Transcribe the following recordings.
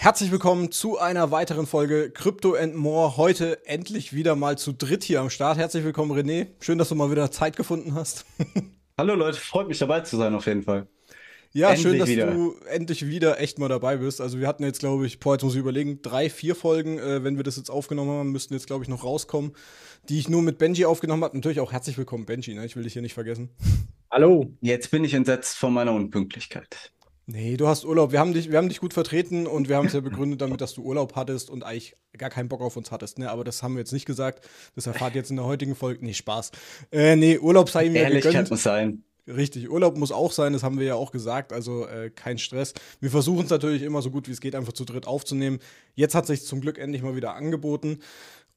Herzlich willkommen zu einer weiteren Folge Crypto and More. Heute endlich wieder mal zu dritt hier am Start. Herzlich willkommen, René. Schön, dass du mal wieder Zeit gefunden hast. Hallo Leute, freut mich dabei zu sein auf jeden Fall. Ja, endlich schön, dass wieder. du endlich wieder echt mal dabei bist. Also wir hatten jetzt, glaube ich, boah, jetzt muss ich überlegen, drei, vier Folgen, äh, wenn wir das jetzt aufgenommen haben, müssten jetzt, glaube ich, noch rauskommen, die ich nur mit Benji aufgenommen habe. Natürlich auch herzlich willkommen, Benji, ne? ich will dich hier nicht vergessen. Hallo. Jetzt bin ich entsetzt von meiner Unpünktlichkeit. Nee, du hast Urlaub. Wir haben dich, wir haben dich gut vertreten und wir haben es ja begründet damit, dass du Urlaub hattest und eigentlich gar keinen Bock auf uns hattest. Ne? Aber das haben wir jetzt nicht gesagt. Das erfahrt ihr jetzt in der heutigen Folge. Nee, Spaß. Äh, nee, Urlaub sei mir ja gegönnt. muss sein. Richtig, Urlaub muss auch sein, das haben wir ja auch gesagt, also äh, kein Stress. Wir versuchen es natürlich immer so gut wie es geht, einfach zu dritt aufzunehmen. Jetzt hat sich zum Glück endlich mal wieder angeboten.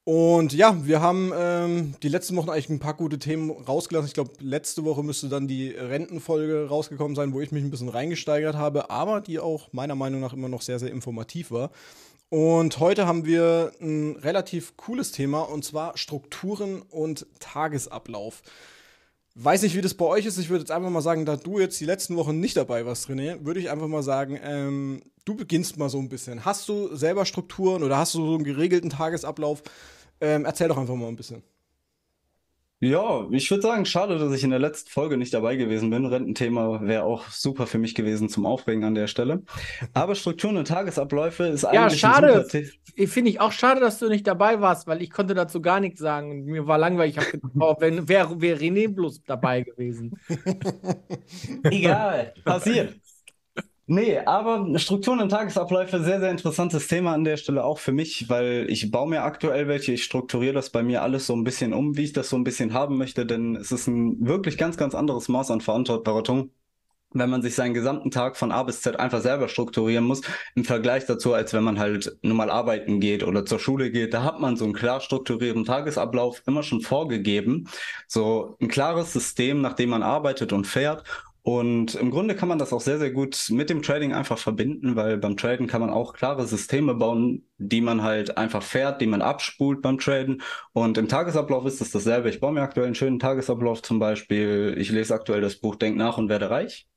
Und ja, wir haben ähm, die letzten Wochen eigentlich ein paar gute Themen rausgelassen. Ich glaube, letzte Woche müsste dann die Rentenfolge rausgekommen sein, wo ich mich ein bisschen reingesteigert habe, aber die auch meiner Meinung nach immer noch sehr, sehr informativ war. Und heute haben wir ein relativ cooles Thema und zwar Strukturen und Tagesablauf. Weiß nicht, wie das bei euch ist. Ich würde jetzt einfach mal sagen, da du jetzt die letzten Wochen nicht dabei warst, René, würde ich einfach mal sagen, ähm, du beginnst mal so ein bisschen. Hast du selber Strukturen oder hast du so einen geregelten Tagesablauf? Ähm, erzähl doch einfach mal ein bisschen. Ja, ich würde sagen, schade, dass ich in der letzten Folge nicht dabei gewesen bin. Rententhema wäre auch super für mich gewesen zum Aufregen an der Stelle. Aber Strukturen und Tagesabläufe ist ja, eigentlich. Ja, schade. Finde ich auch schade, dass du nicht dabei warst, weil ich konnte dazu gar nichts sagen. Mir war langweilig. Ich habe gedacht, wäre wär René bloß dabei gewesen. Egal, passiert. Nee, aber Strukturen und Tagesabläufe, sehr, sehr interessantes Thema an der Stelle auch für mich, weil ich baue mir aktuell welche, ich strukturiere das bei mir alles so ein bisschen um, wie ich das so ein bisschen haben möchte, denn es ist ein wirklich ganz, ganz anderes Maß an Verantwortung, wenn man sich seinen gesamten Tag von A bis Z einfach selber strukturieren muss, im Vergleich dazu, als wenn man halt nun mal arbeiten geht oder zur Schule geht, da hat man so einen klar strukturierten Tagesablauf immer schon vorgegeben, so ein klares System, nach dem man arbeitet und fährt und im Grunde kann man das auch sehr, sehr gut mit dem Trading einfach verbinden, weil beim Traden kann man auch klare Systeme bauen, die man halt einfach fährt, die man abspult beim Traden. Und im Tagesablauf ist das dasselbe. Ich baue mir aktuell einen schönen Tagesablauf zum Beispiel. Ich lese aktuell das Buch Denk nach und werde reich.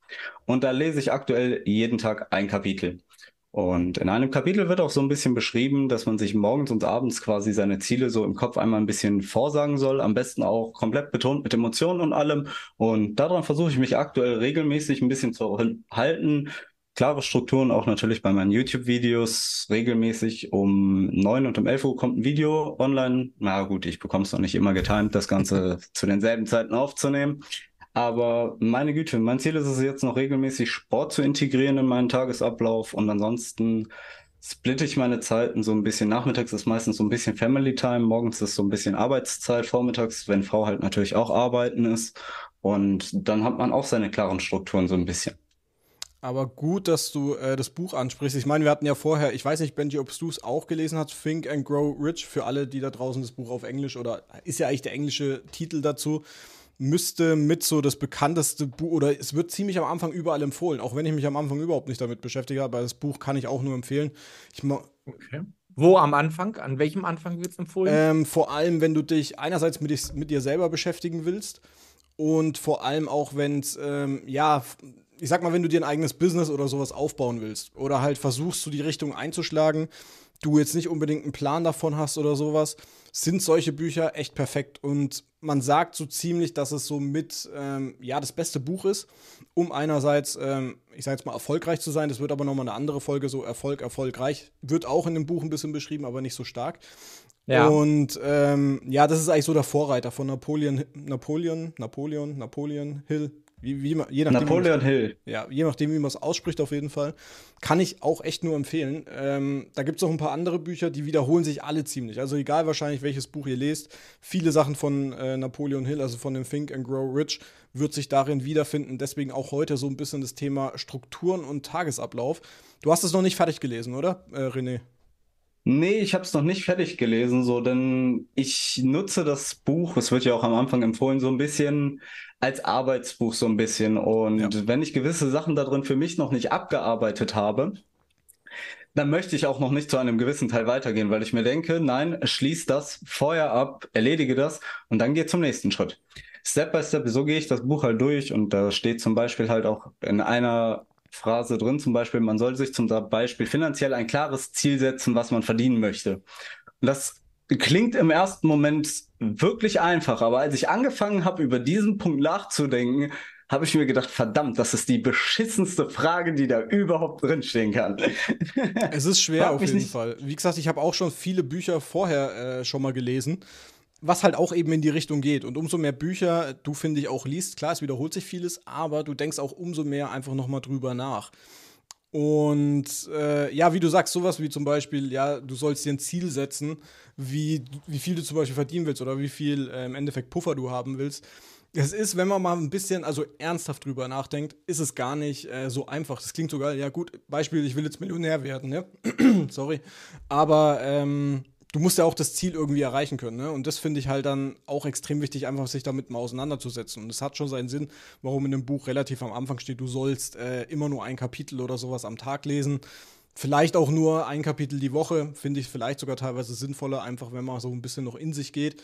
Und da lese ich aktuell jeden Tag ein Kapitel. Und in einem Kapitel wird auch so ein bisschen beschrieben, dass man sich morgens und abends quasi seine Ziele so im Kopf einmal ein bisschen vorsagen soll. Am besten auch komplett betont mit Emotionen und allem. Und daran versuche ich mich aktuell regelmäßig ein bisschen zu halten. Klare Strukturen auch natürlich bei meinen YouTube-Videos regelmäßig. Um neun und um elf Uhr kommt ein Video online. Na gut, ich bekomme es noch nicht immer getimt, das Ganze zu denselben Zeiten aufzunehmen. Aber meine Güte, mein Ziel ist es jetzt noch regelmäßig Sport zu integrieren in meinen Tagesablauf und ansonsten splitte ich meine Zeiten so ein bisschen. Nachmittags ist meistens so ein bisschen Family Time, morgens ist so ein bisschen Arbeitszeit, vormittags, wenn Frau halt natürlich auch arbeiten ist. Und dann hat man auch seine klaren Strukturen so ein bisschen. Aber gut, dass du äh, das Buch ansprichst. Ich meine, wir hatten ja vorher, ich weiß nicht, Benji, ob du es auch gelesen hast, Think and Grow Rich, für alle, die da draußen das Buch auf Englisch oder ist ja eigentlich der englische Titel dazu müsste mit so das bekannteste Buch, oder es wird ziemlich am Anfang überall empfohlen, auch wenn ich mich am Anfang überhaupt nicht damit beschäftige, aber das Buch kann ich auch nur empfehlen. Ich okay. Wo am Anfang? An welchem Anfang wird es empfohlen? Ähm, vor allem, wenn du dich einerseits mit, dich, mit dir selber beschäftigen willst und vor allem auch, wenn es, ähm, ja, ich sag mal, wenn du dir ein eigenes Business oder sowas aufbauen willst oder halt versuchst, du die Richtung einzuschlagen, du jetzt nicht unbedingt einen Plan davon hast oder sowas, sind solche Bücher echt perfekt. Und man sagt so ziemlich, dass es so mit, ähm, ja, das beste Buch ist, um einerseits, ähm, ich sage jetzt mal, erfolgreich zu sein. Das wird aber nochmal eine andere Folge, so Erfolg, erfolgreich. Wird auch in dem Buch ein bisschen beschrieben, aber nicht so stark. Ja. Und ähm, ja, das ist eigentlich so der Vorreiter von Napoleon, Napoleon, Napoleon, Napoleon Hill, wie, wie, je nachdem, Napoleon Hill. Ja, je nachdem, wie man es ausspricht, auf jeden Fall. Kann ich auch echt nur empfehlen. Ähm, da gibt es auch ein paar andere Bücher, die wiederholen sich alle ziemlich. Also egal wahrscheinlich, welches Buch ihr lest, viele Sachen von äh, Napoleon Hill, also von dem Think and Grow Rich, wird sich darin wiederfinden. Deswegen auch heute so ein bisschen das Thema Strukturen und Tagesablauf. Du hast es noch nicht fertig gelesen, oder, äh, René? Nee, ich habe es noch nicht fertig gelesen, so, denn ich nutze das Buch, es wird ja auch am Anfang empfohlen, so ein bisschen als Arbeitsbuch so ein bisschen. Und ja. wenn ich gewisse Sachen darin für mich noch nicht abgearbeitet habe, dann möchte ich auch noch nicht zu einem gewissen Teil weitergehen, weil ich mir denke, nein, schließ das Feuer ab, erledige das und dann geh zum nächsten Schritt. Step by Step, so gehe ich das Buch halt durch und da steht zum Beispiel halt auch in einer Phrase drin, zum Beispiel, man soll sich zum Beispiel finanziell ein klares Ziel setzen, was man verdienen möchte. Und das klingt im ersten Moment wirklich einfach, aber als ich angefangen habe, über diesen Punkt nachzudenken, habe ich mir gedacht, verdammt, das ist die beschissenste Frage, die da überhaupt drinstehen kann. es ist schwer auf jeden nicht. Fall. Wie gesagt, ich habe auch schon viele Bücher vorher äh, schon mal gelesen, was halt auch eben in die Richtung geht. Und umso mehr Bücher du, finde ich, auch liest, klar, es wiederholt sich vieles, aber du denkst auch umso mehr einfach nochmal drüber nach. Und äh, ja, wie du sagst, sowas wie zum Beispiel, ja, du sollst dir ein Ziel setzen, wie, wie viel du zum Beispiel verdienen willst oder wie viel äh, im Endeffekt Puffer du haben willst. Es ist, wenn man mal ein bisschen, also ernsthaft drüber nachdenkt, ist es gar nicht äh, so einfach. Das klingt sogar, ja gut, Beispiel, ich will jetzt Millionär werden, ne? Sorry. Aber ähm, du musst ja auch das Ziel irgendwie erreichen können. Ne? Und das finde ich halt dann auch extrem wichtig, einfach sich damit mal auseinanderzusetzen. Und es hat schon seinen Sinn, warum in einem Buch relativ am Anfang steht, du sollst äh, immer nur ein Kapitel oder sowas am Tag lesen. Vielleicht auch nur ein Kapitel die Woche, finde ich vielleicht sogar teilweise sinnvoller, einfach wenn man so ein bisschen noch in sich geht.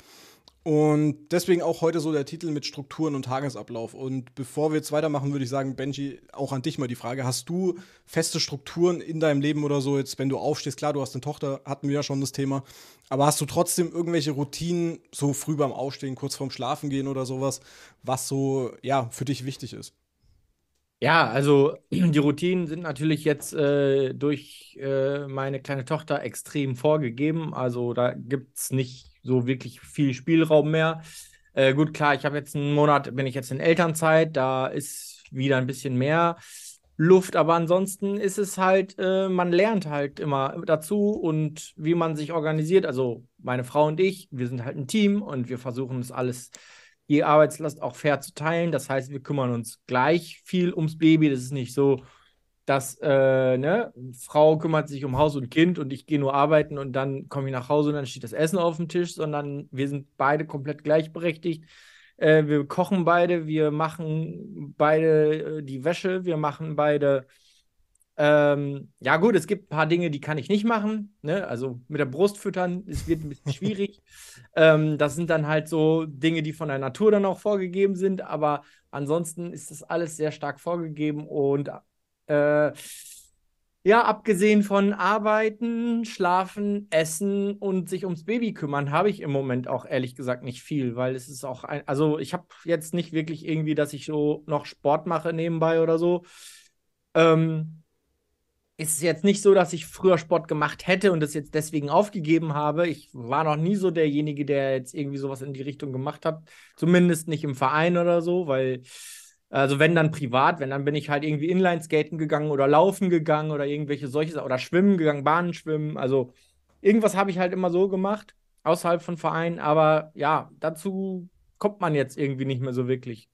Und deswegen auch heute so der Titel mit Strukturen und Tagesablauf. Und bevor wir jetzt weitermachen, würde ich sagen, Benji, auch an dich mal die Frage. Hast du feste Strukturen in deinem Leben oder so? Jetzt, wenn du aufstehst, klar, du hast eine Tochter, hatten wir ja schon das Thema. Aber hast du trotzdem irgendwelche Routinen, so früh beim Aufstehen, kurz vorm Schlafengehen oder sowas, was so, ja, für dich wichtig ist? Ja, also die Routinen sind natürlich jetzt äh, durch äh, meine kleine Tochter extrem vorgegeben. Also da gibt es nicht so wirklich viel Spielraum mehr. Äh, gut, klar, ich habe jetzt einen Monat, bin ich jetzt in Elternzeit, da ist wieder ein bisschen mehr Luft, aber ansonsten ist es halt, äh, man lernt halt immer dazu und wie man sich organisiert. Also meine Frau und ich, wir sind halt ein Team und wir versuchen es alles, die Arbeitslast auch fair zu teilen. Das heißt, wir kümmern uns gleich viel ums Baby. Das ist nicht so, dass äh, ne, Frau kümmert sich um Haus und Kind und ich gehe nur arbeiten und dann komme ich nach Hause und dann steht das Essen auf dem Tisch, sondern wir sind beide komplett gleichberechtigt. Äh, wir kochen beide, wir machen beide äh, die Wäsche, wir machen beide. Ähm, ja, gut, es gibt ein paar Dinge, die kann ich nicht machen. Ne? Also mit der Brust füttern, es wird ein bisschen schwierig. ähm, das sind dann halt so Dinge, die von der Natur dann auch vorgegeben sind. Aber ansonsten ist das alles sehr stark vorgegeben und äh, ja, abgesehen von Arbeiten, Schlafen, Essen und sich ums Baby kümmern, habe ich im Moment auch ehrlich gesagt nicht viel, weil es ist auch ein, also ich habe jetzt nicht wirklich irgendwie, dass ich so noch Sport mache nebenbei oder so. Ähm, es ist jetzt nicht so, dass ich früher Sport gemacht hätte und es jetzt deswegen aufgegeben habe. Ich war noch nie so derjenige, der jetzt irgendwie sowas in die Richtung gemacht hat. Zumindest nicht im Verein oder so, weil also wenn dann privat, wenn dann bin ich halt irgendwie Inlineskaten gegangen oder laufen gegangen oder irgendwelche solche oder schwimmen gegangen, Bahnen schwimmen. Also irgendwas habe ich halt immer so gemacht, außerhalb von Vereinen. Aber ja, dazu kommt man jetzt irgendwie nicht mehr so wirklich.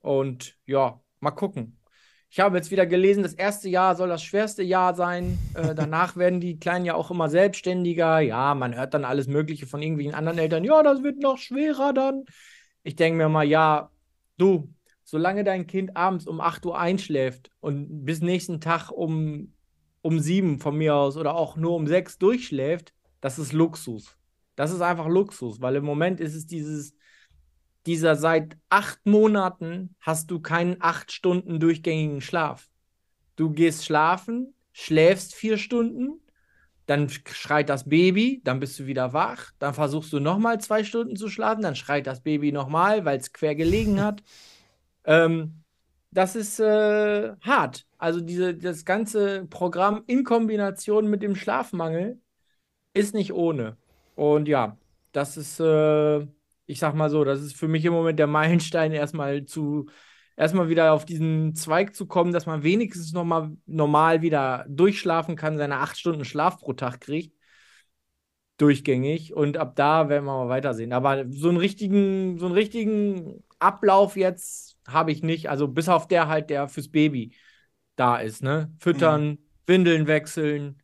Und ja, mal gucken. Ich habe jetzt wieder gelesen, das erste Jahr soll das schwerste Jahr sein. Äh, danach werden die Kleinen ja auch immer selbstständiger. Ja, man hört dann alles Mögliche von irgendwelchen anderen Eltern. Ja, das wird noch schwerer dann. Ich denke mir mal, ja, du, solange dein Kind abends um 8 Uhr einschläft und bis nächsten Tag um, um 7 von mir aus oder auch nur um 6 durchschläft, das ist Luxus. Das ist einfach Luxus, weil im Moment ist es dieses, dieser seit acht Monaten hast du keinen acht Stunden durchgängigen Schlaf. Du gehst schlafen, schläfst vier Stunden, dann schreit das Baby, dann bist du wieder wach, dann versuchst du nochmal zwei Stunden zu schlafen, dann schreit das Baby nochmal, weil es quer gelegen hat. Ähm, das ist äh, hart. Also diese, das ganze Programm in Kombination mit dem Schlafmangel ist nicht ohne. Und ja, das ist, äh, ich sag mal so, das ist für mich im Moment der Meilenstein, erstmal zu, erstmal wieder auf diesen Zweig zu kommen, dass man wenigstens nochmal normal wieder durchschlafen kann, seine acht Stunden Schlaf pro Tag kriegt. Durchgängig. Und ab da werden wir mal weitersehen. Aber so einen richtigen, so einen richtigen Ablauf jetzt habe ich nicht. Also bis auf der halt, der fürs Baby da ist, ne? Füttern, mhm. Windeln wechseln,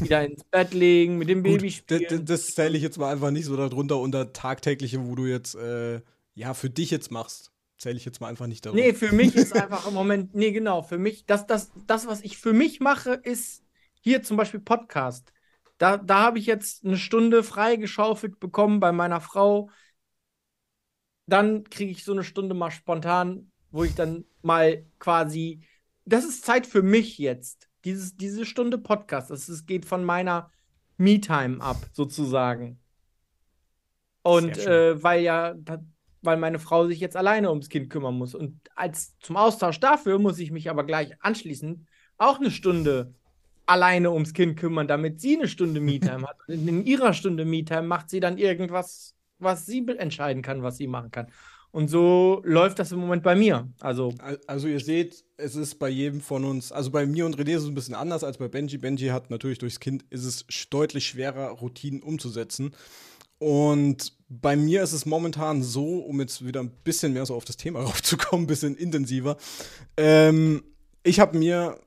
wieder ins Bett legen, mit dem Gut, Baby spielen. Das, zähle ich jetzt mal einfach nicht so darunter unter tagtägliche, wo du jetzt, äh, ja, für dich jetzt machst. Zähle ich jetzt mal einfach nicht darunter. Nee, für mich ist einfach im Moment, nee, genau, für mich, das, das, das, was ich für mich mache, ist hier zum Beispiel Podcast. Da, da habe ich jetzt eine Stunde freigeschaufelt bekommen bei meiner Frau dann kriege ich so eine Stunde mal spontan, wo ich dann mal quasi, das ist Zeit für mich jetzt. Dieses, diese Stunde Podcast, das ist, geht von meiner Me-Time ab, sozusagen. Und äh, weil ja, weil meine Frau sich jetzt alleine ums Kind kümmern muss. Und als zum Austausch dafür muss ich mich aber gleich anschließend auch eine Stunde alleine ums Kind kümmern, damit sie eine Stunde Me-Time hat. Und in ihrer Stunde Me-Time macht sie dann irgendwas was sie entscheiden kann, was sie machen kann. Und so läuft das im Moment bei mir. Also, also ihr seht, es ist bei jedem von uns, also bei mir und René ist es ein bisschen anders als bei Benji. Benji hat natürlich durchs Kind, ist es deutlich schwerer, Routinen umzusetzen. Und bei mir ist es momentan so, um jetzt wieder ein bisschen mehr so auf das Thema raufzukommen, ein bisschen intensiver. Ähm, ich habe mir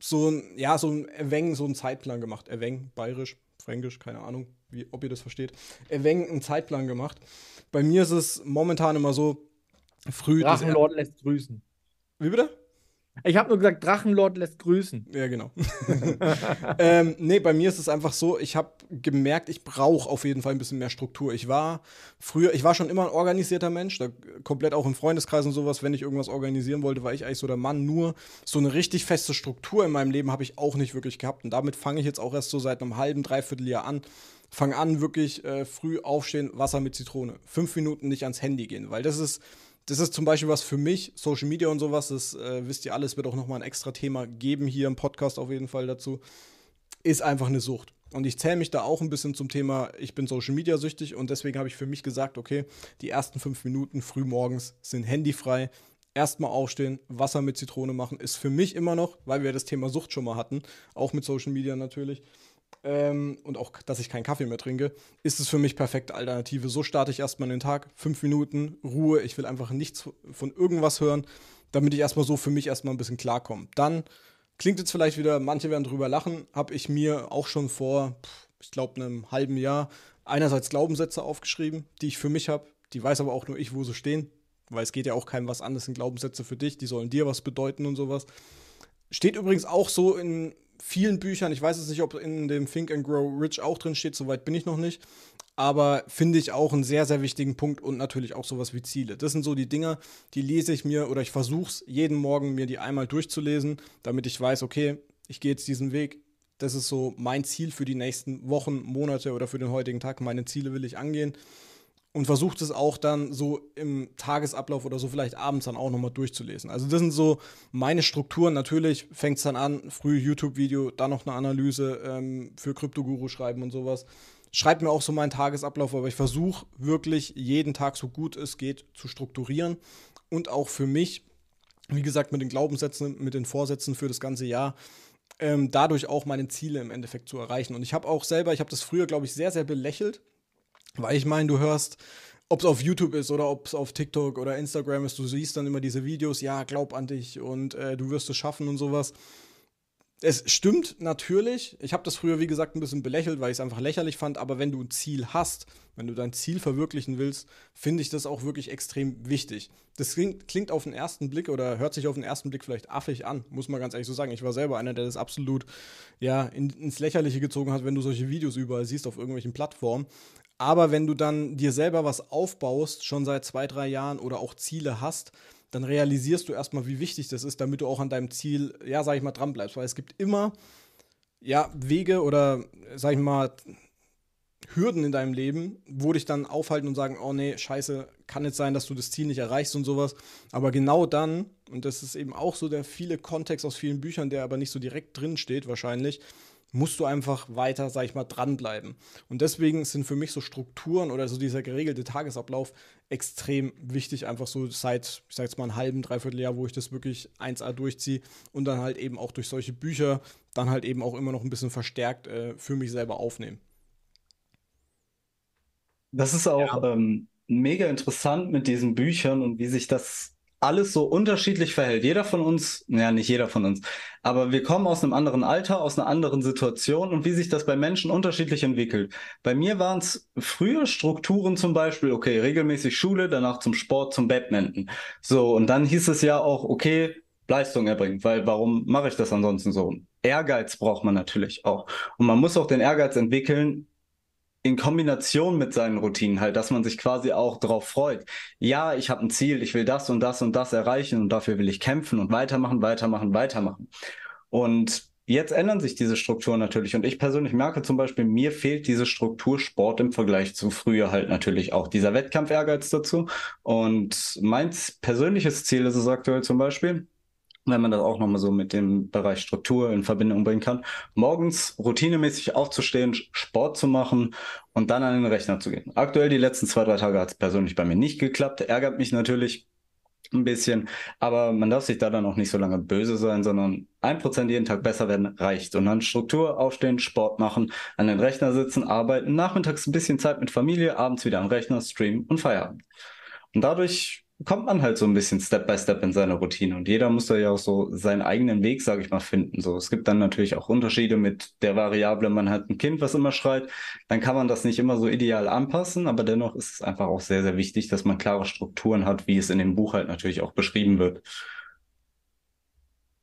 so ein, ja, so ein Erwäng, so einen Zeitplan gemacht. Erwäng, bayerisch, fränkisch, keine Ahnung wie, ob ihr das versteht, Evenk einen Zeitplan gemacht. Bei mir ist es momentan immer so früh. Drachenlord lässt grüßen. Wie bitte? Ich habe nur gesagt, Drachenlord lässt grüßen. Ja, genau. ähm, nee, bei mir ist es einfach so, ich habe gemerkt, ich brauche auf jeden Fall ein bisschen mehr Struktur. Ich war früher, ich war schon immer ein organisierter Mensch, da, komplett auch im Freundeskreis und sowas, wenn ich irgendwas organisieren wollte, war ich eigentlich so der Mann. Nur so eine richtig feste Struktur in meinem Leben habe ich auch nicht wirklich gehabt. Und damit fange ich jetzt auch erst so seit einem halben, dreiviertel Jahr an, fang an, wirklich äh, früh aufstehen, Wasser mit Zitrone. Fünf Minuten nicht ans Handy gehen, weil das ist das ist zum Beispiel was für mich, Social Media und sowas, das äh, wisst ihr alles, wird auch nochmal ein extra Thema geben hier im Podcast auf jeden Fall dazu, ist einfach eine Sucht. Und ich zähle mich da auch ein bisschen zum Thema, ich bin Social Media süchtig und deswegen habe ich für mich gesagt, okay, die ersten fünf Minuten frühmorgens sind handyfrei. Erstmal aufstehen, Wasser mit Zitrone machen, ist für mich immer noch, weil wir das Thema Sucht schon mal hatten, auch mit Social Media natürlich, ähm, und auch, dass ich keinen Kaffee mehr trinke, ist es für mich perfekte Alternative. So starte ich erstmal den Tag, fünf Minuten Ruhe, ich will einfach nichts von irgendwas hören, damit ich erstmal so für mich erstmal ein bisschen klarkomme. Dann klingt jetzt vielleicht wieder, manche werden drüber lachen, habe ich mir auch schon vor, ich glaube, einem halben Jahr einerseits Glaubenssätze aufgeschrieben, die ich für mich habe, die weiß aber auch nur ich, wo sie stehen, weil es geht ja auch keinem was an, das sind Glaubenssätze für dich, die sollen dir was bedeuten und sowas. Steht übrigens auch so in vielen Büchern. Ich weiß es nicht, ob in dem Think and Grow Rich auch drin steht, soweit bin ich noch nicht. Aber finde ich auch einen sehr, sehr wichtigen Punkt und natürlich auch sowas wie Ziele. Das sind so die Dinge, die lese ich mir oder ich versuche es jeden Morgen mir die einmal durchzulesen, damit ich weiß, okay, ich gehe jetzt diesen Weg. Das ist so mein Ziel für die nächsten Wochen, Monate oder für den heutigen Tag. Meine Ziele will ich angehen und versucht es auch dann so im Tagesablauf oder so vielleicht abends dann auch nochmal durchzulesen. Also das sind so meine Strukturen. Natürlich fängt es dann an, früh YouTube-Video, dann noch eine Analyse ähm, für Krypto-Guru schreiben und sowas. Schreibt mir auch so meinen Tagesablauf, aber ich versuche wirklich jeden Tag so gut es geht zu strukturieren und auch für mich, wie gesagt, mit den Glaubenssätzen, mit den Vorsätzen für das ganze Jahr, ähm, dadurch auch meine Ziele im Endeffekt zu erreichen. Und ich habe auch selber, ich habe das früher, glaube ich, sehr, sehr belächelt weil ich meine, du hörst, ob es auf YouTube ist oder ob es auf TikTok oder Instagram ist, du siehst dann immer diese Videos, ja, glaub an dich und äh, du wirst es schaffen und sowas. Es stimmt natürlich. Ich habe das früher, wie gesagt, ein bisschen belächelt, weil ich es einfach lächerlich fand. Aber wenn du ein Ziel hast, wenn du dein Ziel verwirklichen willst, finde ich das auch wirklich extrem wichtig. Das klingt, klingt, auf den ersten Blick oder hört sich auf den ersten Blick vielleicht affig an, muss man ganz ehrlich so sagen. Ich war selber einer, der das absolut ja, in, ins Lächerliche gezogen hat, wenn du solche Videos überall siehst auf irgendwelchen Plattformen. Aber wenn du dann dir selber was aufbaust, schon seit zwei, drei Jahren oder auch Ziele hast, dann realisierst du erstmal, wie wichtig das ist, damit du auch an deinem Ziel, ja, sag ich mal, dranbleibst. Weil es gibt immer, ja, Wege oder, sag ich mal, Hürden in deinem Leben, wo dich dann aufhalten und sagen, oh nee, scheiße, kann jetzt sein, dass du das Ziel nicht erreichst und sowas. Aber genau dann, und das ist eben auch so der viele Kontext aus vielen Büchern, der aber nicht so direkt drin steht wahrscheinlich, musst du einfach weiter, sag ich mal, dranbleiben. Und deswegen sind für mich so Strukturen oder so dieser geregelte Tagesablauf extrem wichtig, einfach so seit, ich sag jetzt mal, einem halben, dreiviertel Jahr, wo ich das wirklich 1A durchziehe und dann halt eben auch durch solche Bücher dann halt eben auch immer noch ein bisschen verstärkt äh, für mich selber aufnehmen. Das ist auch ja. ähm, mega interessant mit diesen Büchern und wie sich das alles so unterschiedlich verhält. Jeder von uns, ja, nicht jeder von uns, aber wir kommen aus einem anderen Alter, aus einer anderen Situation und wie sich das bei Menschen unterschiedlich entwickelt. Bei mir waren es früher Strukturen zum Beispiel, okay, regelmäßig Schule, danach zum Sport, zum Badminton. So, und dann hieß es ja auch, okay, Leistung erbringen, weil warum mache ich das ansonsten so? Ehrgeiz braucht man natürlich auch. Und man muss auch den Ehrgeiz entwickeln, in Kombination mit seinen Routinen halt, dass man sich quasi auch darauf freut. Ja, ich habe ein Ziel, ich will das und das und das erreichen und dafür will ich kämpfen und weitermachen, weitermachen, weitermachen. Und jetzt ändern sich diese Strukturen natürlich und ich persönlich merke zum Beispiel, mir fehlt diese Struktur Sport im Vergleich zu früher halt natürlich auch dieser Wettkampf Ehrgeiz dazu. Und mein persönliches Ziel ist es aktuell zum Beispiel, wenn man das auch nochmal so mit dem Bereich Struktur in Verbindung bringen kann, morgens routinemäßig aufzustehen, Sport zu machen und dann an den Rechner zu gehen. Aktuell die letzten zwei, drei Tage hat es persönlich bei mir nicht geklappt, ärgert mich natürlich ein bisschen, aber man darf sich da dann auch nicht so lange böse sein, sondern ein Prozent jeden Tag besser werden reicht und dann Struktur aufstehen, Sport machen, an den Rechner sitzen, arbeiten, nachmittags ein bisschen Zeit mit Familie, abends wieder am Rechner, streamen und Feierabend. Und dadurch kommt man halt so ein bisschen Step by Step in seine Routine und jeder muss da ja auch so seinen eigenen Weg, sage ich mal, finden. So, es gibt dann natürlich auch Unterschiede mit der Variable, man hat ein Kind, was immer schreit, dann kann man das nicht immer so ideal anpassen, aber dennoch ist es einfach auch sehr, sehr wichtig, dass man klare Strukturen hat, wie es in dem Buch halt natürlich auch beschrieben wird.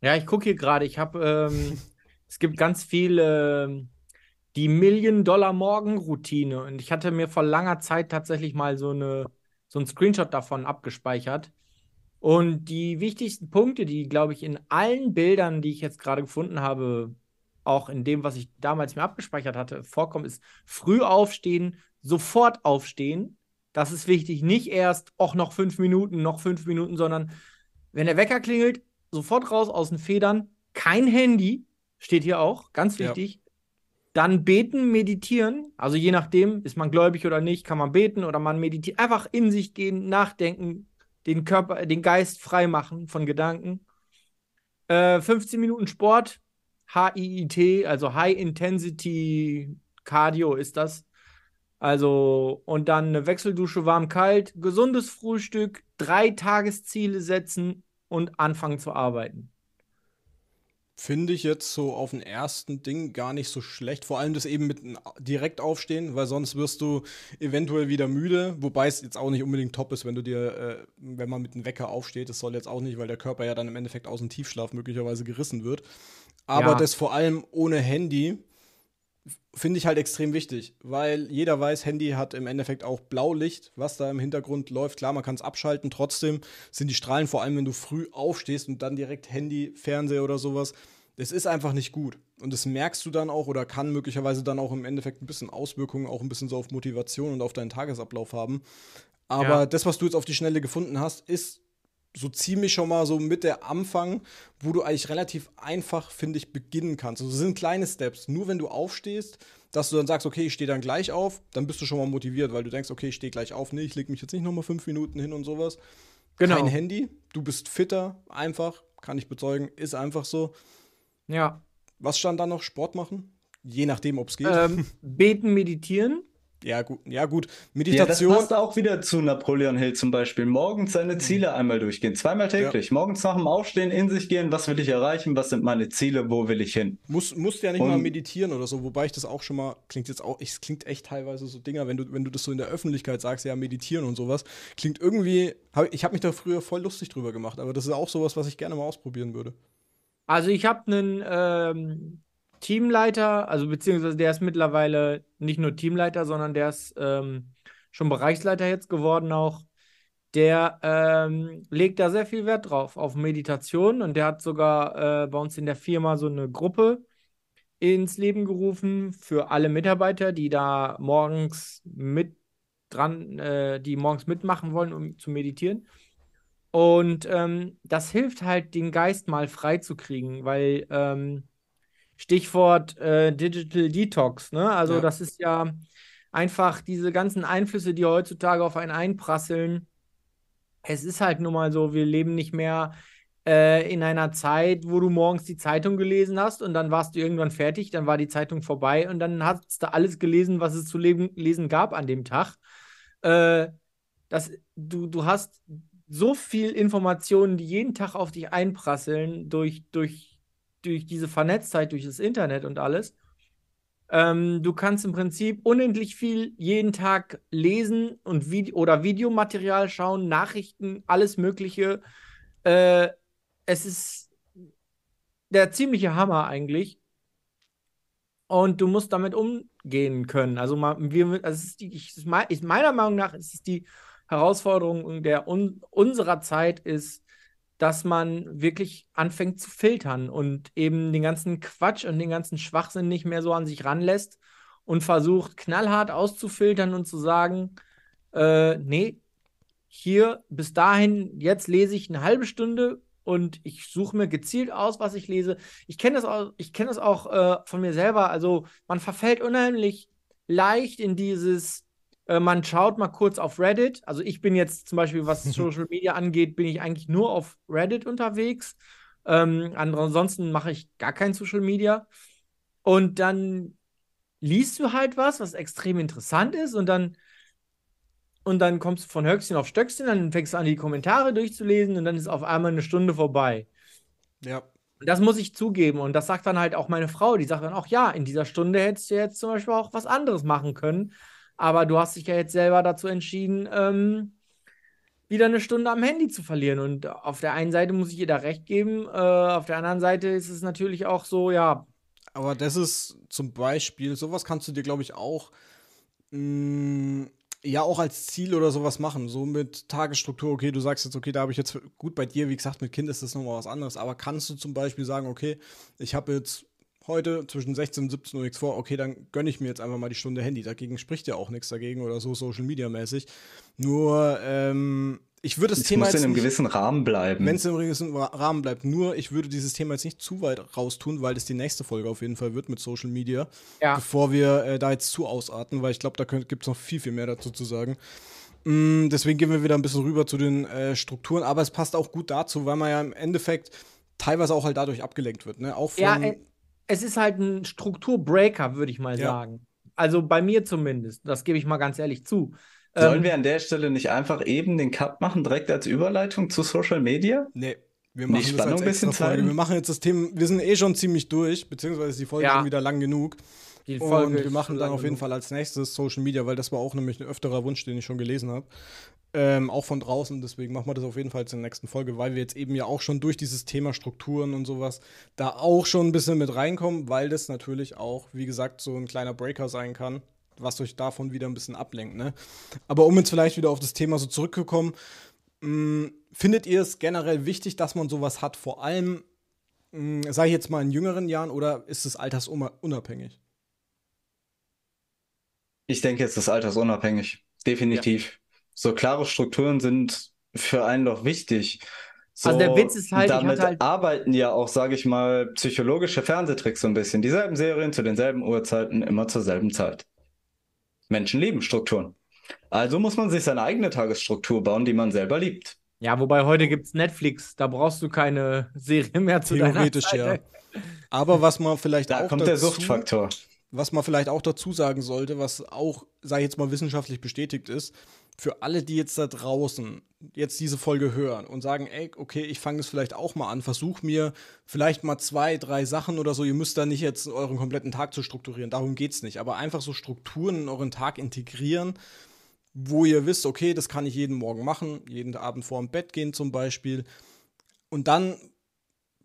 Ja, ich gucke hier gerade, ich habe, ähm, es gibt ganz viele ähm, die Million-Dollar-Morgen-Routine und ich hatte mir vor langer Zeit tatsächlich mal so eine so ein Screenshot davon abgespeichert. Und die wichtigsten Punkte, die, glaube ich, in allen Bildern, die ich jetzt gerade gefunden habe, auch in dem, was ich damals mir abgespeichert hatte, vorkommen, ist früh aufstehen, sofort aufstehen. Das ist wichtig. Nicht erst, auch noch fünf Minuten, noch fünf Minuten, sondern wenn der Wecker klingelt, sofort raus aus den Federn. Kein Handy, steht hier auch, ganz wichtig. Ja. Dann beten, meditieren. Also je nachdem, ist man gläubig oder nicht, kann man beten oder man meditiert. Einfach in sich gehen, nachdenken, den Körper, den Geist freimachen von Gedanken. Äh, 15 Minuten Sport, HIIT, also High Intensity Cardio ist das. Also, und dann eine Wechseldusche warm-kalt, gesundes Frühstück, drei Tagesziele setzen und anfangen zu arbeiten. Finde ich jetzt so auf den ersten Ding gar nicht so schlecht. Vor allem das eben mit direkt aufstehen, weil sonst wirst du eventuell wieder müde. Wobei es jetzt auch nicht unbedingt top ist, wenn du dir, äh, wenn man mit einem Wecker aufsteht. Das soll jetzt auch nicht, weil der Körper ja dann im Endeffekt aus dem Tiefschlaf möglicherweise gerissen wird. Aber ja. das vor allem ohne Handy finde ich halt extrem wichtig, weil jeder weiß, Handy hat im Endeffekt auch Blaulicht, was da im Hintergrund läuft. Klar, man kann es abschalten, trotzdem sind die Strahlen, vor allem wenn du früh aufstehst und dann direkt Handy, Fernseher oder sowas, es ist einfach nicht gut. Und das merkst du dann auch oder kann möglicherweise dann auch im Endeffekt ein bisschen Auswirkungen, auch ein bisschen so auf Motivation und auf deinen Tagesablauf haben. Aber ja. das, was du jetzt auf die Schnelle gefunden hast, ist so ziemlich schon mal so mit der Anfang, wo du eigentlich relativ einfach, finde ich, beginnen kannst. Also, das sind kleine Steps. Nur wenn du aufstehst, dass du dann sagst, okay, ich stehe dann gleich auf, dann bist du schon mal motiviert, weil du denkst, okay, ich stehe gleich auf, nee, ich leg mich jetzt nicht nochmal fünf Minuten hin und sowas. Genau. Kein Handy, du bist fitter, einfach, kann ich bezeugen, ist einfach so. Ja. Was stand da noch? Sport machen? Je nachdem, ob es geht. Ähm, beten, meditieren. Ja, gut, ja, gut. Meditation. Ja, das passt auch wieder zu Napoleon Hill zum Beispiel. Morgens seine mhm. Ziele einmal durchgehen. Zweimal täglich. Ja. Morgens nach dem Aufstehen in sich gehen. Was will ich erreichen? Was sind meine Ziele? Wo will ich hin? Muss, musst ja nicht Und, mal meditieren oder so. Wobei ich das auch schon mal, klingt jetzt auch, es klingt echt teilweise so Dinger, wenn du, wenn du das so in der Öffentlichkeit sagst, ja, meditieren und sowas. Klingt irgendwie, hab, ich habe mich da früher voll lustig drüber gemacht. Aber das ist auch sowas, was ich gerne mal ausprobieren würde. Also ich habe einen ähm, Teamleiter, also beziehungsweise der ist mittlerweile nicht nur Teamleiter, sondern der ist ähm, schon Bereichsleiter jetzt geworden auch. Der ähm, legt da sehr viel Wert drauf auf Meditation und der hat sogar äh, bei uns in der Firma so eine Gruppe ins Leben gerufen für alle Mitarbeiter, die da morgens mit dran, äh, die morgens mitmachen wollen, um zu meditieren. Und ähm, das hilft halt, den Geist mal freizukriegen, weil ähm, Stichwort äh, Digital Detox, ne? Also ja. das ist ja einfach diese ganzen Einflüsse, die heutzutage auf einen einprasseln. Es ist halt nun mal so, wir leben nicht mehr äh, in einer Zeit, wo du morgens die Zeitung gelesen hast und dann warst du irgendwann fertig, dann war die Zeitung vorbei und dann hast du alles gelesen, was es zu leben, lesen gab an dem Tag. Äh, das, du, du hast so viel Informationen, die jeden Tag auf dich einprasseln durch, durch durch diese Vernetztheit, durch das Internet und alles, ähm, du kannst im Prinzip unendlich viel jeden Tag lesen und Vide oder Videomaterial schauen, Nachrichten, alles Mögliche. Äh, es ist der ziemliche Hammer eigentlich. Und du musst damit umgehen können. Also, wir, also ist die, ich, meiner Meinung nach ist es die Herausforderung der un, unserer Zeit, ist dass man wirklich anfängt zu filtern und eben den ganzen Quatsch und den ganzen Schwachsinn nicht mehr so an sich ranlässt und versucht knallhart auszufiltern und zu sagen, äh, nee, hier bis dahin, jetzt lese ich eine halbe Stunde und ich suche mir gezielt aus, was ich lese. Ich kenne das auch, ich kenne das auch äh, von mir selber. Also man verfällt unheimlich leicht in dieses äh, man schaut mal kurz auf Reddit. Also ich bin jetzt zum Beispiel, was Social Media angeht, bin ich eigentlich nur auf Reddit unterwegs. Ähm, ansonsten mache ich gar kein Social Media. Und dann liest du halt was, was extrem interessant ist und dann und dann kommst du von Höchstchen auf Stöckchen, dann fängst du an, die Kommentare durchzulesen und dann ist auf einmal eine Stunde vorbei. Ja. das muss ich zugeben und das sagt dann halt auch meine Frau, die sagt dann auch, ja, in dieser Stunde hättest du jetzt zum Beispiel auch was anderes machen können, aber du hast dich ja jetzt selber dazu entschieden, ähm, wieder eine Stunde am Handy zu verlieren. Und auf der einen Seite muss ich ihr da recht geben, äh, auf der anderen Seite ist es natürlich auch so, ja. Aber das ist zum Beispiel, sowas kannst du dir, glaube ich, auch mh, mm, ja auch als Ziel oder sowas machen. So mit Tagesstruktur, okay, du sagst jetzt, okay, da habe ich jetzt gut bei dir, wie gesagt, mit Kind ist das nochmal was anderes, aber kannst du zum Beispiel sagen, okay, ich habe jetzt heute zwischen 16 und 17 Uhr nichts vor, okay, dann gönne ich mir jetzt einfach mal die Stunde Handy. Dagegen spricht ja auch nichts dagegen oder so Social Media mäßig. Nur, ähm, ich würde das es Thema muss jetzt in einem nicht, gewissen Rahmen bleiben. Wenn es in einem gewissen Rahmen bleibt. Nur, ich würde dieses Thema jetzt nicht zu weit raustun, weil das die nächste Folge auf jeden Fall wird mit Social Media. Ja. Bevor wir äh, da jetzt zu ausarten, weil ich glaube, da gibt es noch viel, viel mehr dazu zu sagen. Mm, deswegen gehen wir wieder ein bisschen rüber zu den äh, Strukturen. Aber es passt auch gut dazu, weil man ja im Endeffekt teilweise auch halt dadurch abgelenkt wird. Ne? Auch von ja, äh, es ist halt ein Strukturbreaker, würde ich mal ja. sagen. Also bei mir zumindest, das gebe ich mal ganz ehrlich zu. Sollen ähm, wir an der Stelle nicht einfach eben den Cut machen, direkt als Überleitung zu Social Media? Nee. Wir machen die Spannung ein bisschen Folge. Wir machen jetzt das Thema, wir sind eh schon ziemlich durch, beziehungsweise ist die Folge ja. schon wieder lang genug. Die Folge und wir machen dann auf jeden Fall als nächstes Social Media, weil das war auch nämlich ein öfterer Wunsch, den ich schon gelesen habe. Ähm, auch von draußen, deswegen machen wir das auf jeden Fall in der nächsten Folge, weil wir jetzt eben ja auch schon durch dieses Thema Strukturen und sowas da auch schon ein bisschen mit reinkommen, weil das natürlich auch, wie gesagt, so ein kleiner Breaker sein kann, was euch davon wieder ein bisschen ablenkt. Ne? Aber um jetzt vielleicht wieder auf das Thema so zurückzukommen, mm, findet ihr es generell wichtig, dass man sowas hat, vor allem, mm, sei ich jetzt mal in jüngeren Jahren oder ist es altersunabhängig? Ich denke, es ist altersunabhängig. Definitiv. Ja. So klare Strukturen sind für einen doch wichtig. So, also der Witz ist halt, damit halt... arbeiten ja auch, sage ich mal, psychologische Fernsehtricks so ein bisschen. Dieselben Serien zu denselben Uhrzeiten, immer zur selben Zeit. Menschen lieben Strukturen. Also muss man sich seine eigene Tagesstruktur bauen, die man selber liebt. Ja, wobei heute gibt es Netflix, da brauchst du keine Serie mehr zu Theoretisch, ja. Aber was man vielleicht da auch. Da kommt dazu, der Suchtfaktor was man vielleicht auch dazu sagen sollte, was auch, ich jetzt mal wissenschaftlich bestätigt ist, für alle, die jetzt da draußen jetzt diese Folge hören und sagen, ey, okay, ich fange es vielleicht auch mal an, versuch mir vielleicht mal zwei, drei Sachen oder so. Ihr müsst da nicht jetzt euren kompletten Tag zu strukturieren, darum geht's nicht. Aber einfach so Strukturen in euren Tag integrieren, wo ihr wisst, okay, das kann ich jeden Morgen machen, jeden Abend vor dem Bett gehen zum Beispiel. Und dann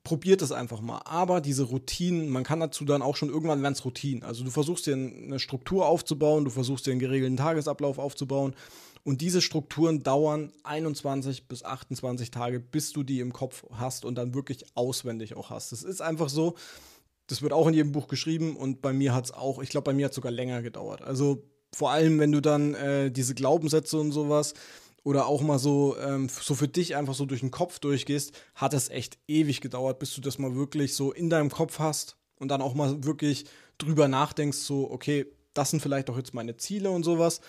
probiert es einfach mal. Aber diese Routinen, man kann dazu dann auch schon irgendwann werden es Routinen. Also du versuchst dir eine Struktur aufzubauen, du versuchst dir einen geregelten Tagesablauf aufzubauen. Und diese Strukturen dauern 21 bis 28 Tage, bis du die im Kopf hast und dann wirklich auswendig auch hast. Das ist einfach so, das wird auch in jedem Buch geschrieben und bei mir hat es auch, ich glaube, bei mir hat es sogar länger gedauert. Also vor allem, wenn du dann äh, diese Glaubenssätze und sowas, oder auch mal so, ähm, so für dich einfach so durch den Kopf durchgehst, hat es echt ewig gedauert, bis du das mal wirklich so in deinem Kopf hast und dann auch mal wirklich drüber nachdenkst, so, okay, das sind vielleicht auch jetzt meine Ziele und sowas,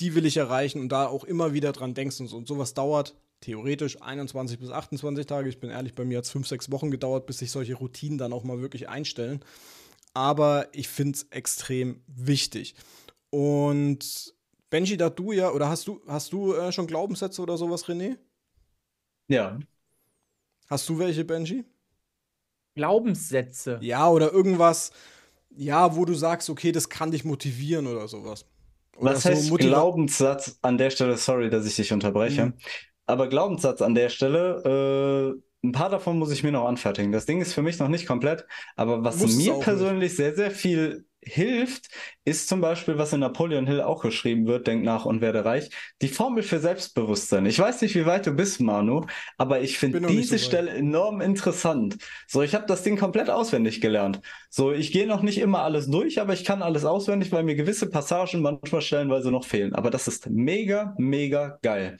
die will ich erreichen und da auch immer wieder dran denkst und so. Und sowas dauert theoretisch 21 bis 28 Tage. Ich bin ehrlich, bei mir hat es 5, 6 Wochen gedauert, bis sich solche Routinen dann auch mal wirklich einstellen. Aber ich finde es extrem wichtig. Und Benji, da du ja, oder hast du, hast du äh, schon Glaubenssätze oder sowas, René? Ja. Hast du welche, Benji? Glaubenssätze. Ja, oder irgendwas, ja, wo du sagst, okay, das kann dich motivieren oder sowas. Oder Was so heißt Glaubenssatz an der Stelle? Sorry, dass ich dich unterbreche. Mhm. Aber Glaubenssatz an der Stelle, äh, ein paar davon muss ich mir noch anfertigen. Das Ding ist für mich noch nicht komplett, aber was Muss mir persönlich nicht. sehr, sehr viel hilft, ist zum Beispiel, was in Napoleon Hill auch geschrieben wird, denk nach und werde reich, die Formel für Selbstbewusstsein. Ich weiß nicht, wie weit du bist, Manu, aber ich finde diese so Stelle enorm interessant. So, ich habe das Ding komplett auswendig gelernt. So, ich gehe noch nicht immer alles durch, aber ich kann alles auswendig, weil mir gewisse Passagen manchmal stellenweise noch fehlen. Aber das ist mega, mega geil.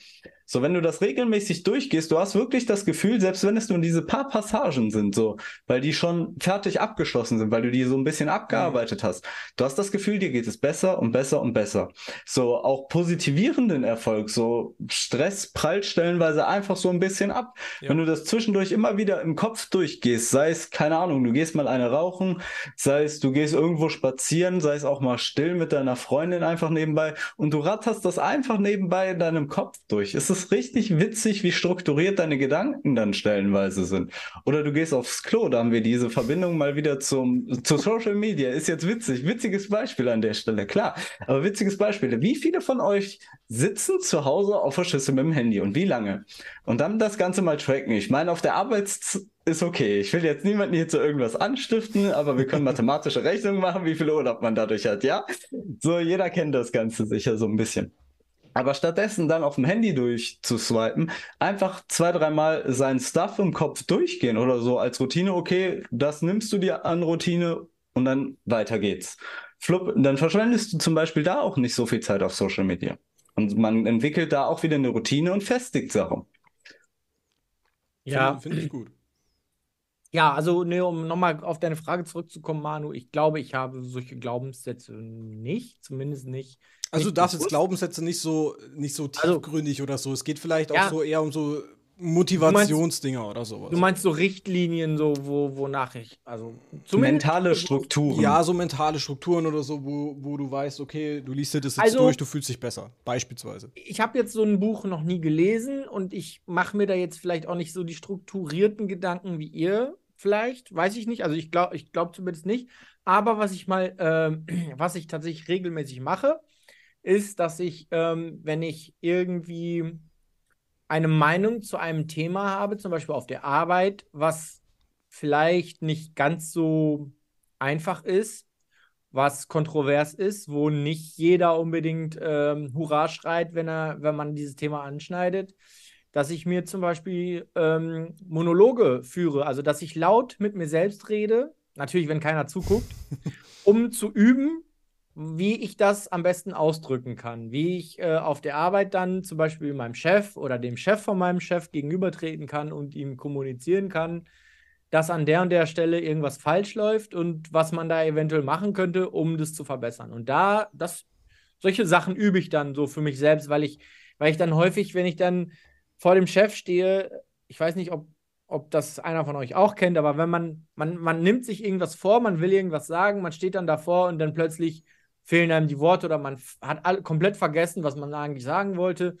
So, wenn du das regelmäßig durchgehst, du hast wirklich das Gefühl, selbst wenn es nur diese paar Passagen sind, so, weil die schon fertig abgeschlossen sind, weil du die so ein bisschen abgearbeitet mhm. hast, du hast das Gefühl, dir geht es besser und besser und besser. So, auch positivierenden Erfolg, so Stress prallt stellenweise einfach so ein bisschen ab. Ja. Wenn du das zwischendurch immer wieder im Kopf durchgehst, sei es, keine Ahnung, du gehst mal eine rauchen, sei es, du gehst irgendwo spazieren, sei es auch mal still mit deiner Freundin einfach nebenbei und du ratterst das einfach nebenbei in deinem Kopf durch. Es ist richtig witzig, wie strukturiert deine Gedanken dann stellenweise sind. Oder du gehst aufs Klo, da haben wir diese Verbindung mal wieder zum, zu Social Media. Ist jetzt witzig. Witziges Beispiel an der Stelle, klar. Aber witziges Beispiel. Wie viele von euch sitzen zu Hause auf der Schüssel mit dem Handy und wie lange? Und dann das Ganze mal tracken. Ich meine, auf der Arbeits ist okay. Ich will jetzt niemanden hier zu irgendwas anstiften, aber wir können mathematische Rechnungen machen, wie viel Urlaub man dadurch hat, ja? So, jeder kennt das Ganze sicher so ein bisschen. Aber stattdessen dann auf dem Handy durchzuswipen, einfach zwei, dreimal seinen Stuff im Kopf durchgehen oder so als Routine, okay, das nimmst du dir an Routine und dann weiter geht's. Flupp, dann verschwendest du zum Beispiel da auch nicht so viel Zeit auf Social Media. Und man entwickelt da auch wieder eine Routine und festigt Sachen. Ja, finde find ich gut. Ja, also ne, um nochmal auf deine Frage zurückzukommen, Manu, ich glaube, ich habe solche Glaubenssätze nicht, zumindest nicht. Also nicht du darfst jetzt Glaubenssätze nicht so, nicht so also tiefgründig also, oder so. Es geht vielleicht ja, auch so eher um so Motivationsdinger oder sowas. Du meinst so Richtlinien, so wo, wonach ich, also mentale Strukturen. Ja, so mentale Strukturen oder so, wo, wo du weißt, okay, du liest dir das jetzt also, durch, du fühlst dich besser, beispielsweise. Ich habe jetzt so ein Buch noch nie gelesen und ich mache mir da jetzt vielleicht auch nicht so die strukturierten Gedanken wie ihr vielleicht, weiß ich nicht. Also ich glaube, ich glaube zumindest nicht. Aber was ich mal, ähm, was ich tatsächlich regelmäßig mache, ist, dass ich, ähm, wenn ich irgendwie eine Meinung zu einem Thema habe, zum Beispiel auf der Arbeit, was vielleicht nicht ganz so einfach ist, was kontrovers ist, wo nicht jeder unbedingt ähm, Hurra schreit, wenn er, wenn man dieses Thema anschneidet, dass ich mir zum Beispiel ähm, Monologe führe, also dass ich laut mit mir selbst rede, natürlich, wenn keiner zuguckt, um zu üben, wie ich das am besten ausdrücken kann, wie ich äh, auf der Arbeit dann zum Beispiel meinem Chef oder dem Chef von meinem Chef gegenübertreten kann und ihm kommunizieren kann, dass an der und der Stelle irgendwas falsch läuft und was man da eventuell machen könnte, um das zu verbessern. Und da, das, solche Sachen übe ich dann so für mich selbst, weil ich, weil ich dann häufig, wenn ich dann vor dem Chef stehe, ich weiß nicht, ob, ob das einer von euch auch kennt, aber wenn man, man, man nimmt sich irgendwas vor, man will irgendwas sagen, man steht dann davor und dann plötzlich fehlen einem die Worte oder man hat all, komplett vergessen, was man eigentlich sagen wollte.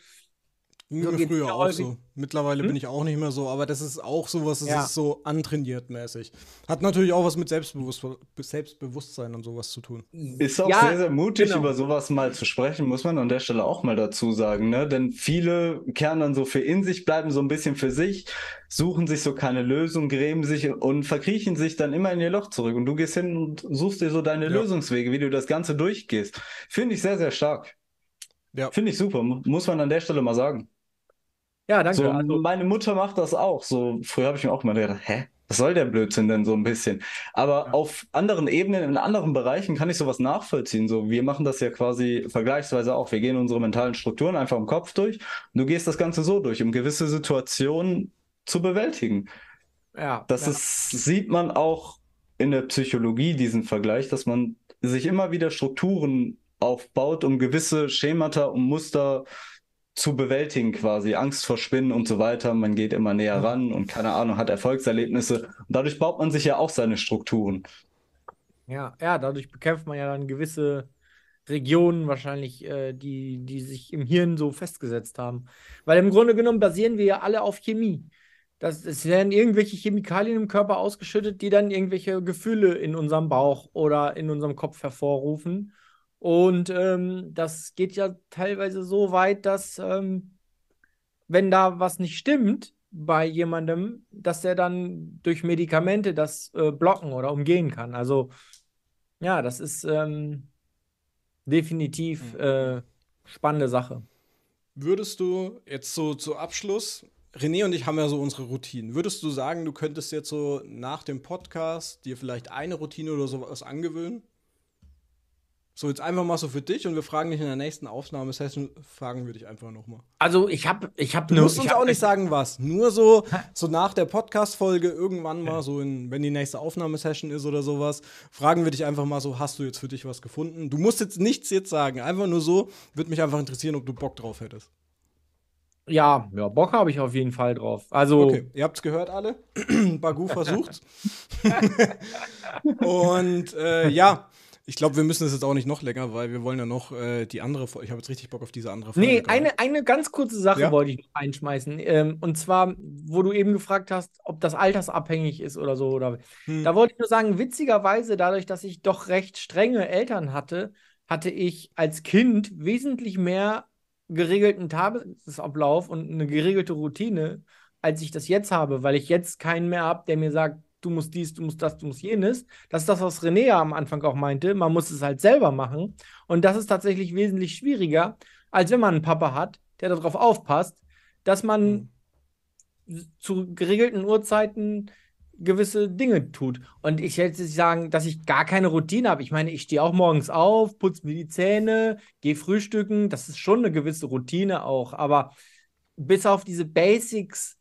So mir früher auch häufig. so. Mittlerweile hm? bin ich auch nicht mehr so, aber das ist auch so was, das ja. ist so antrainiert mäßig. Hat natürlich auch was mit Selbstbewusst Selbstbewusstsein und sowas zu tun. Ist auch ja, sehr, sehr mutig, genau. über sowas mal zu sprechen, muss man an der Stelle auch mal dazu sagen, ne? Denn viele kehren dann so für in sich, bleiben so ein bisschen für sich, suchen sich so keine Lösung, grämen sich und verkriechen sich dann immer in ihr Loch zurück. Und du gehst hin und suchst dir so deine ja. Lösungswege, wie du das Ganze durchgehst. Finde ich sehr, sehr stark. Finde ich super, muss man an der Stelle mal sagen. Ja, danke. So, also, meine Mutter macht das auch. So, früher habe ich mir auch mal gedacht, hä? Was soll der Blödsinn denn so ein bisschen? Aber ja. auf anderen Ebenen, in anderen Bereichen kann ich sowas nachvollziehen. So, wir machen das ja quasi vergleichsweise auch. Wir gehen unsere mentalen Strukturen einfach im Kopf durch. Und du gehst das Ganze so durch, um gewisse Situationen zu bewältigen. Ja. Das ja. Ist, sieht man auch in der Psychologie, diesen Vergleich, dass man sich immer wieder Strukturen aufbaut, um gewisse Schemata und um Muster zu bewältigen quasi. Angst vor Spinnen und so weiter. Man geht immer näher ran und keine Ahnung, hat Erfolgserlebnisse. Und dadurch baut man sich ja auch seine Strukturen. Ja, ja, dadurch bekämpft man ja dann gewisse Regionen wahrscheinlich, äh, die, die sich im Hirn so festgesetzt haben. Weil im Grunde genommen basieren wir ja alle auf Chemie. Das, es werden irgendwelche Chemikalien im Körper ausgeschüttet, die dann irgendwelche Gefühle in unserem Bauch oder in unserem Kopf hervorrufen. Und ähm, das geht ja teilweise so weit, dass ähm, wenn da was nicht stimmt bei jemandem, dass der dann durch Medikamente das äh, blocken oder umgehen kann. Also ja, das ist ähm, definitiv hm. äh, spannende Sache. Würdest du jetzt so zu Abschluss, René und ich haben ja so unsere Routinen. Würdest du sagen, du könntest jetzt so nach dem Podcast dir vielleicht eine Routine oder sowas angewöhnen? So, jetzt einfach mal so für dich und wir fragen dich in der nächsten Aufnahmesession, fragen wir dich einfach nochmal. Also, ich habe ich hab du nur. Du musst uns hab, auch nicht sagen, was. Nur so, so nach der Podcast-Folge irgendwann mal, so in, wenn die nächste Aufnahmesession ist oder sowas, fragen wir dich einfach mal so, hast du jetzt für dich was gefunden? Du musst jetzt nichts jetzt sagen. Einfach nur so, würde mich einfach interessieren, ob du Bock drauf hättest. Ja, ja, Bock habe ich auf jeden Fall drauf. Also okay, ihr habt's gehört alle. Bagu versucht's. und äh, ja, ich glaube, wir müssen das jetzt auch nicht noch länger, weil wir wollen ja noch äh, die andere Folge. Ich habe jetzt richtig Bock auf diese andere Folge. Nee, eine, eine ganz kurze Sache ja? wollte ich noch einschmeißen. Ähm, und zwar, wo du eben gefragt hast, ob das altersabhängig ist oder so. Oder, hm. Da wollte ich nur sagen, witzigerweise, dadurch, dass ich doch recht strenge Eltern hatte, hatte ich als Kind wesentlich mehr geregelten Tagesablauf und eine geregelte Routine, als ich das jetzt habe, weil ich jetzt keinen mehr habe, der mir sagt, du musst dies, du musst das, du musst jenes. Das ist das, was René am Anfang auch meinte. Man muss es halt selber machen. Und das ist tatsächlich wesentlich schwieriger, als wenn man einen Papa hat, der darauf aufpasst, dass man mhm. zu geregelten Uhrzeiten gewisse Dinge tut. Und ich hätte sagen, dass ich gar keine Routine habe. Ich meine, ich stehe auch morgens auf, putze mir die Zähne, gehe frühstücken. Das ist schon eine gewisse Routine auch. Aber bis auf diese Basics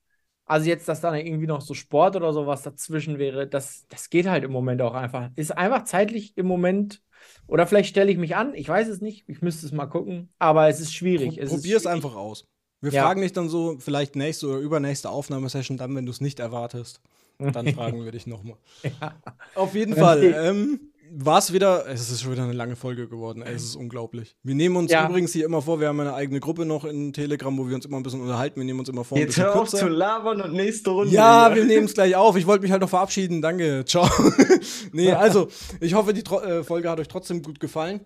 also jetzt, dass da irgendwie noch so Sport oder sowas dazwischen wäre, das, das geht halt im Moment auch einfach. Ist einfach zeitlich im Moment, oder vielleicht stelle ich mich an, ich weiß es nicht, ich müsste es mal gucken, aber es ist schwierig. Pro, es probier ist schwierig. es einfach aus. Wir ja. fragen dich dann so, vielleicht nächste oder übernächste Aufnahmesession, dann, wenn du es nicht erwartest. Dann fragen wir dich nochmal. Ja. Auf jeden Fall. Ähm, war es wieder, es ist schon wieder eine lange Folge geworden, es ist unglaublich. Wir nehmen uns ja. übrigens hier immer vor, wir haben eine eigene Gruppe noch in Telegram, wo wir uns immer ein bisschen unterhalten, wir nehmen uns immer vor. Jetzt hör auf zu labern und nächste Runde. Ja, ja. wir nehmen es gleich auf, ich wollte mich halt noch verabschieden, danke, ciao. nee, also, ich hoffe, die Tro äh, Folge hat euch trotzdem gut gefallen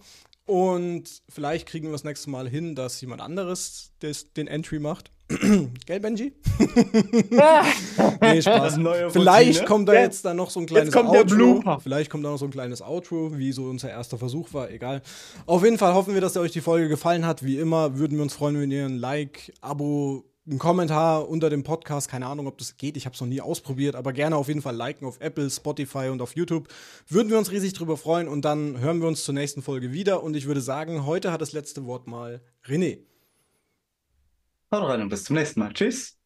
und vielleicht kriegen wir das nächste Mal hin, dass jemand anderes des, den Entry macht. Gell, Benji? nee, Spaß. Vielleicht kommt da jetzt dann noch so ein kleines Outro. Vielleicht kommt da noch so ein kleines Outro, wie so unser erster Versuch war, egal. Auf jeden Fall hoffen wir, dass euch die Folge gefallen hat. Wie immer würden wir uns freuen, wenn ihr ein Like, Abo, ein Kommentar unter dem Podcast. Keine Ahnung, ob das geht. Ich habe es noch nie ausprobiert, aber gerne auf jeden Fall liken auf Apple, Spotify und auf YouTube. Würden wir uns riesig drüber freuen und dann hören wir uns zur nächsten Folge wieder. Und ich würde sagen, heute hat das letzte Wort mal René. Haut rein und bis zum nächsten Mal. Tschüss.